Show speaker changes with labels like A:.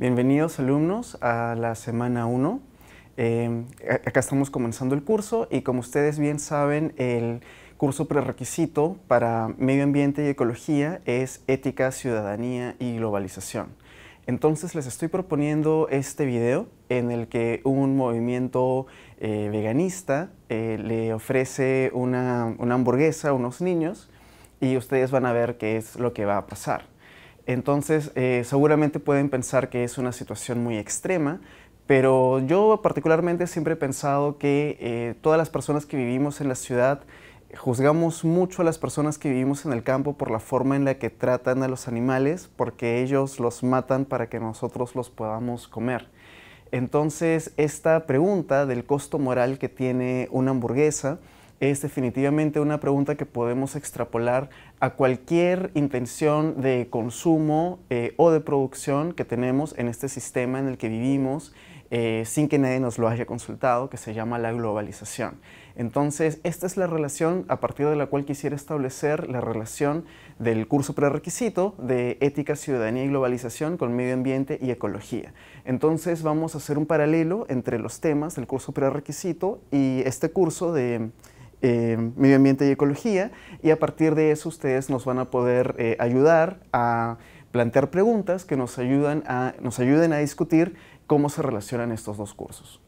A: Bienvenidos alumnos a la semana 1. Em, acá estamos comenzando el curso y como ustedes bien saben, el curso prerequisito para medio ambiente y ecología es ética, ciudadanía y globalización. Entonces les estoy proponiendo este video en el que un movimiento eh, veganista eh, le ofrece una, una hamburguesa a unos niños y ustedes van a ver qué es lo que va a pasar. Entonces, eh, seguramente pueden pensar que es una situación muy extrema, pero yo particularmente siempre he pensado que eh, todas las personas que vivimos en la ciudad juzgamos mucho a las personas que vivimos en el campo por la forma en la que tratan a los animales, porque ellos los matan para que nosotros los podamos comer. Entonces, esta pregunta del costo moral que tiene una hamburguesa es definitivamente una pregunta que podemos extrapolar a cualquier intención de consumo eh, o de producción que tenemos en este sistema en el que vivimos eh, sin que nadie nos lo haya consultado, que se llama la globalización. Entonces, esta es la relación a partir de la cual quisiera establecer la relación del curso prerequisito de ética, ciudadanía y globalización con medio ambiente y ecología. Entonces, vamos a hacer un paralelo entre los temas del curso prerequisito y este curso de Em, medio ambiente y ecología y a partir de eso ustedes nos van a poder eh, ayudar a plantear preguntas que nos ayuden a discutir cómo se relacionan estos dos cursos.